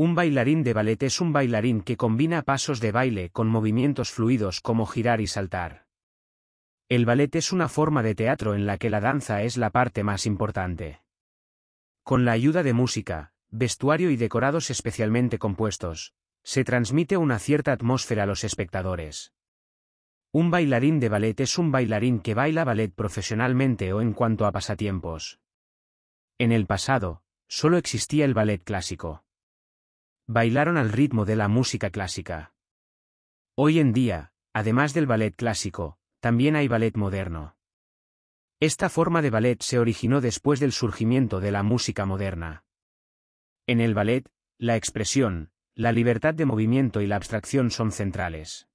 Un bailarín de ballet es un bailarín que combina pasos de baile con movimientos fluidos como girar y saltar. El ballet es una forma de teatro en la que la danza es la parte más importante. Con la ayuda de música, vestuario y decorados especialmente compuestos, se transmite una cierta atmósfera a los espectadores. Un bailarín de ballet es un bailarín que baila ballet profesionalmente o en cuanto a pasatiempos. En el pasado, solo existía el ballet clásico bailaron al ritmo de la música clásica. Hoy en día, además del ballet clásico, también hay ballet moderno. Esta forma de ballet se originó después del surgimiento de la música moderna. En el ballet, la expresión, la libertad de movimiento y la abstracción son centrales.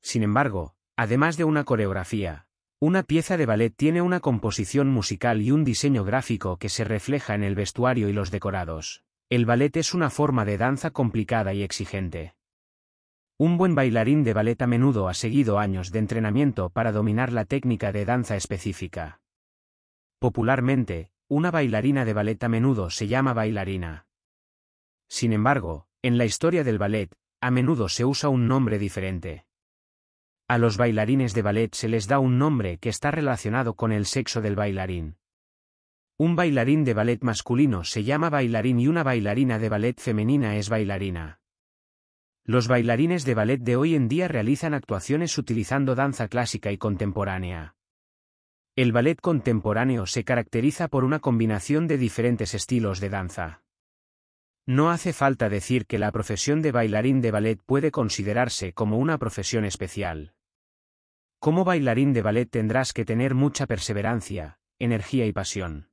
Sin embargo, además de una coreografía, una pieza de ballet tiene una composición musical y un diseño gráfico que se refleja en el vestuario y los decorados. El ballet es una forma de danza complicada y exigente. Un buen bailarín de ballet a menudo ha seguido años de entrenamiento para dominar la técnica de danza específica. Popularmente, una bailarina de ballet a menudo se llama bailarina. Sin embargo, en la historia del ballet, a menudo se usa un nombre diferente. A los bailarines de ballet se les da un nombre que está relacionado con el sexo del bailarín. Un bailarín de ballet masculino se llama bailarín y una bailarina de ballet femenina es bailarina. Los bailarines de ballet de hoy en día realizan actuaciones utilizando danza clásica y contemporánea. El ballet contemporáneo se caracteriza por una combinación de diferentes estilos de danza. No hace falta decir que la profesión de bailarín de ballet puede considerarse como una profesión especial. Como bailarín de ballet tendrás que tener mucha perseverancia, energía y pasión.